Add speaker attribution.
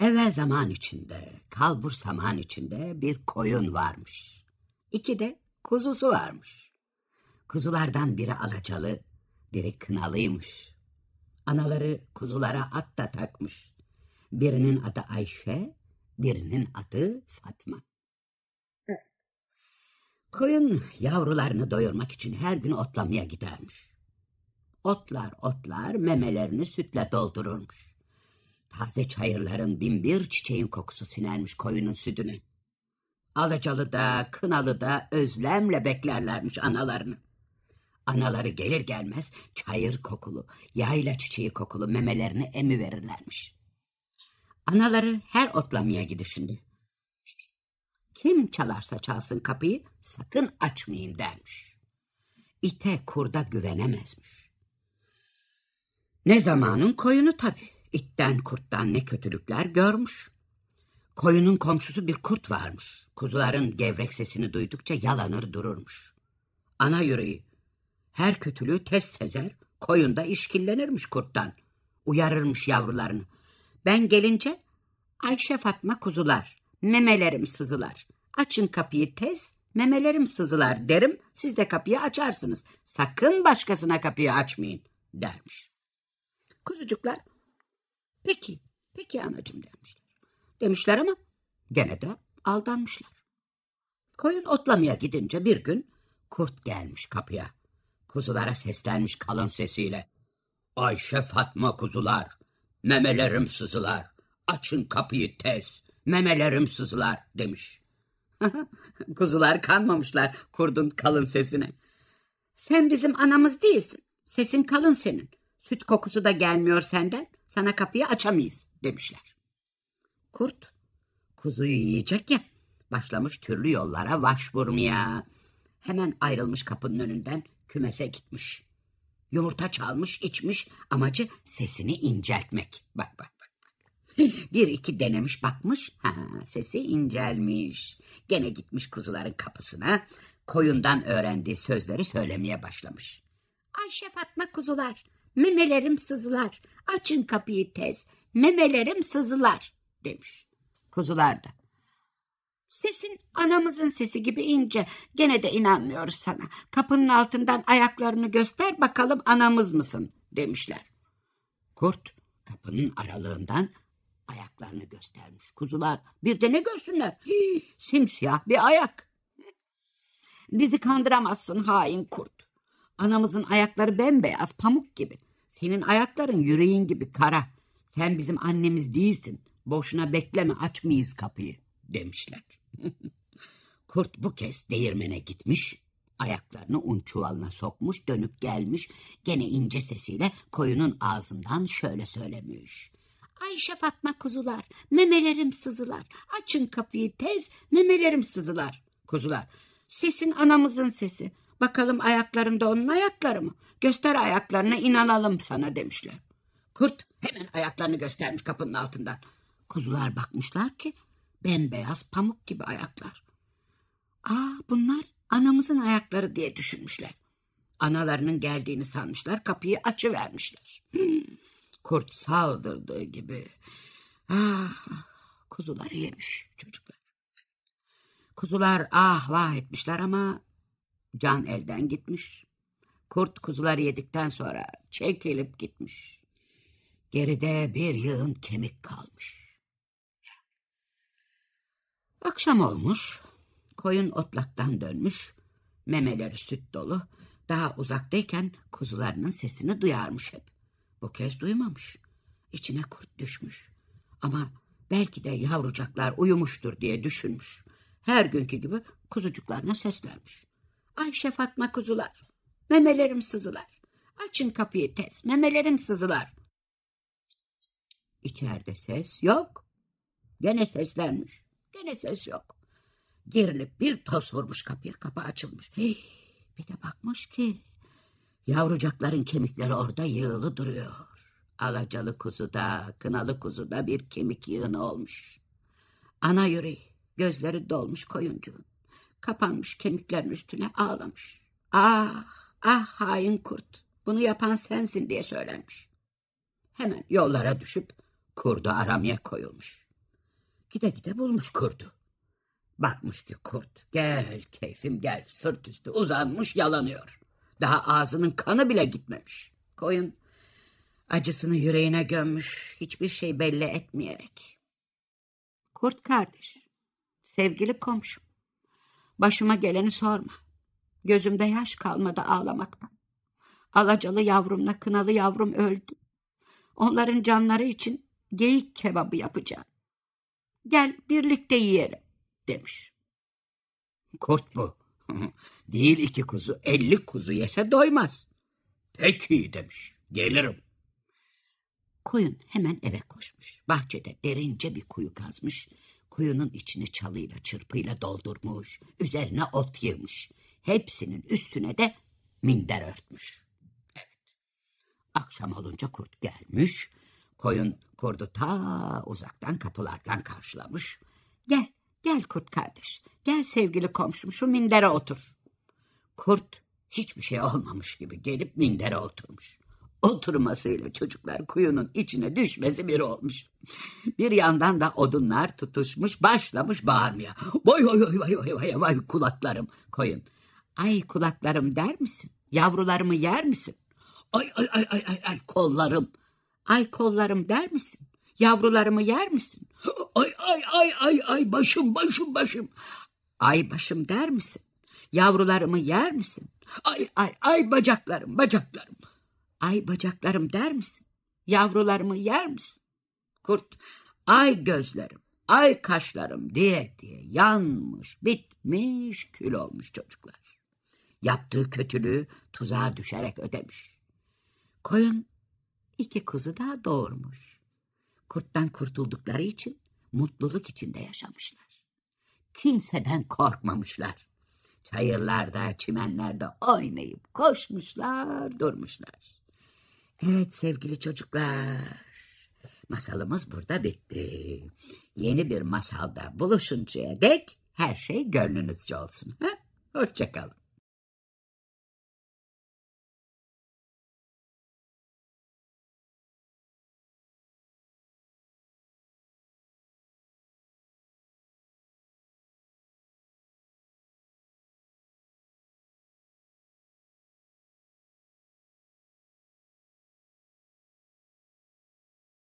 Speaker 1: Evvel zaman içinde, kalbur zaman içinde bir koyun varmış. İki de kuzusu varmış. Kuzulardan biri alacalı, biri kınalıymış. Anaları kuzulara at da takmış. Birinin adı Ayşe, birinin adı Fatma. Evet. Koyun yavrularını doyurmak için her gün otlamaya gidermiş. Otlar otlar memelerini sütle doldururmuş. Taze çayırların binbir çiçeğin kokusu sinermiş koyunun sütüne. Alacalı da kınalı da özlemle beklerlermiş analarını. Anaları gelir gelmez çayır kokulu, yayla çiçeği kokulu memelerini emi verirlermiş. Anaları her otlamaya gidişinde. Kim çalarsa çalsın kapıyı sakın açmayın dermiş. İte kurda güvenemezmiş. Ne zamanın koyunu tabii. İtten kurttan ne kötülükler görmüş. Koyunun komşusu bir kurt varmış. Kuzuların gevrek sesini duydukça yalanır dururmuş. Ana yüreği. Her kötülüğü tez sezer, Koyunda da işkillenirmiş kurttan. Uyarırmış yavrularını. Ben gelince Ayşe Fatma kuzular, memelerim sızılar. Açın kapıyı tez, memelerim sızılar derim, siz de kapıyı açarsınız. Sakın başkasına kapıyı açmayın dermiş. Kuzucuklar Peki, peki anacığım demişler. Demişler ama gene de aldanmışlar. Koyun otlamaya gidince bir gün kurt gelmiş kapıya. Kuzulara seslenmiş kalın sesiyle. Ayşe Fatma kuzular, memelerim sızılar. Açın kapıyı tez, memelerim sızılar demiş. kuzular kanmamışlar kurdun kalın sesine. Sen bizim anamız değilsin. Sesin kalın senin. Süt kokusu da gelmiyor senden. Sana kapıyı açamayız demişler. Kurt kuzuyu yiyecek ya başlamış türlü yollara başvurmaya. Hemen ayrılmış kapının önünden kümese gitmiş. Yumurta çalmış içmiş amacı sesini inceltmek. Bak bak bak. Bir iki denemiş bakmış ha, sesi incelmiş. Gene gitmiş kuzuların kapısına koyundan öğrendiği sözleri söylemeye başlamış. Ayşe Fatma kuzular memelerim sızılar. Açın kapıyı tez, memelerim sızılar demiş kuzular da. Sesin anamızın sesi gibi ince. Gene de inanmıyoruz sana. Kapının altından ayaklarını göster bakalım anamız mısın demişler. Kurt kapının aralığından ayaklarını göstermiş kuzular. Bir de ne görsünler? Hii, simsiyah bir ayak. Bizi kandıramazsın hain kurt. Anamızın ayakları bembeyaz pamuk gibi. Senin ayakların yüreğin gibi kara. Sen bizim annemiz değilsin. Boşuna bekleme açmayız kapıyı demişler. Kurt bu kez değirmene gitmiş. Ayaklarını un çuvalına sokmuş dönüp gelmiş. Gene ince sesiyle koyunun ağzından şöyle söylemiş. Ayşe Fatma kuzular, memelerim sızılar. Açın kapıyı tez, memelerim sızılar. Kuzular, sesin anamızın sesi. Bakalım ayaklarında onun ayakları mı? Göster ayaklarını inanalım sana demişler. Kurt hemen ayaklarını göstermiş kapının altından. Kuzular bakmışlar ki bembeyaz pamuk gibi ayaklar. Aa bunlar anamızın ayakları diye düşünmüşler. Analarının geldiğini sanmışlar kapıyı açıvermişler. Hmm. kurt saldırdığı gibi. Ah kuzuları yemiş çocuklar. Kuzular ah vah etmişler ama Can elden gitmiş. Kurt kuzuları yedikten sonra çekilip gitmiş. Geride bir yığın kemik kalmış. Akşam olmuş. Koyun otlaktan dönmüş. Memeleri süt dolu. Daha uzaktayken kuzularının sesini duyarmış hep. Bu kez duymamış. İçine kurt düşmüş. Ama belki de yavrucaklar uyumuştur diye düşünmüş. Her günkü gibi kuzucuklarına seslenmiş. Ayşe Fatma kuzular. Memelerim sızılar. Açın kapıyı tez. Memelerim sızılar. İçeride ses yok. Gene seslenmiş. Gene ses yok. Gerilip bir toz vurmuş kapıya. Kapı açılmış. Hey, bir de bakmış ki yavrucakların kemikleri orada yığılı duruyor. Alacalı kuzuda, kınalı kuzuda bir kemik yığını olmuş. Ana yüreği, gözleri dolmuş koyuncuğun. Kapanmış kemiklerin üstüne ağlamış. Ah, ah hain kurt. Bunu yapan sensin diye söylenmiş. Hemen yollara düşüp kurdu aramaya koyulmuş. Gide gide bulmuş kurdu. Bakmış ki kurt gel keyfim gel sırt üstü uzanmış yalanıyor. Daha ağzının kanı bile gitmemiş. Koyun acısını yüreğine gömmüş hiçbir şey belli etmeyerek. Kurt kardeş, sevgili komşum. Başıma geleni sorma. Gözümde yaş kalmadı ağlamaktan. Alacalı yavrumla kınalı yavrum öldü. Onların canları için geyik kebabı yapacağım. Gel birlikte yiyelim demiş. Kurt bu Değil iki kuzu, elli kuzu yese doymaz. Peki demiş, gelirim. Koyun hemen eve koşmuş. Bahçede derince bir kuyu kazmış. Kuyunun içini çalıyla çırpıyla doldurmuş. Üzerine ot yığmış. Hepsinin üstüne de minder örtmüş. Evet. Akşam olunca kurt gelmiş. Koyun kurdu ta uzaktan kapılardan karşılamış. Gel, gel kurt kardeş. Gel sevgili komşum şu mindere otur. Kurt hiçbir şey olmamış gibi gelip mindere oturmuş oturmasıyla çocuklar kuyunun içine düşmesi bir olmuş. Bir yandan da odunlar tutuşmuş başlamış bağırmaya. Vay vay vay vay vay vay vay kulaklarım koyun. Ay kulaklarım der misin? Yavrularımı yer misin? Ay ay ay ay ay, ay kollarım. Ay kollarım der misin? Yavrularımı yer misin? Ay ay ay ay ay başım başım başım. Ay başım der misin? Yavrularımı yer misin? Ay ay ay bacaklarım bacaklarım. Ay bacaklarım der misin? Yavrularımı yer misin? Kurt, ay gözlerim, ay kaşlarım diye diye yanmış, bitmiş, kül olmuş çocuklar. Yaptığı kötülüğü tuzağa düşerek ödemiş. Koyun iki kuzu daha doğurmuş. Kurttan kurtuldukları için mutluluk içinde yaşamışlar. Kimseden korkmamışlar. Çayırlarda, çimenlerde oynayıp koşmuşlar, durmuşlar. Evet sevgili çocuklar. Masalımız burada bitti. Yeni bir masalda buluşuncaya dek her şey gönlünüzce olsun. Hoşçakalın.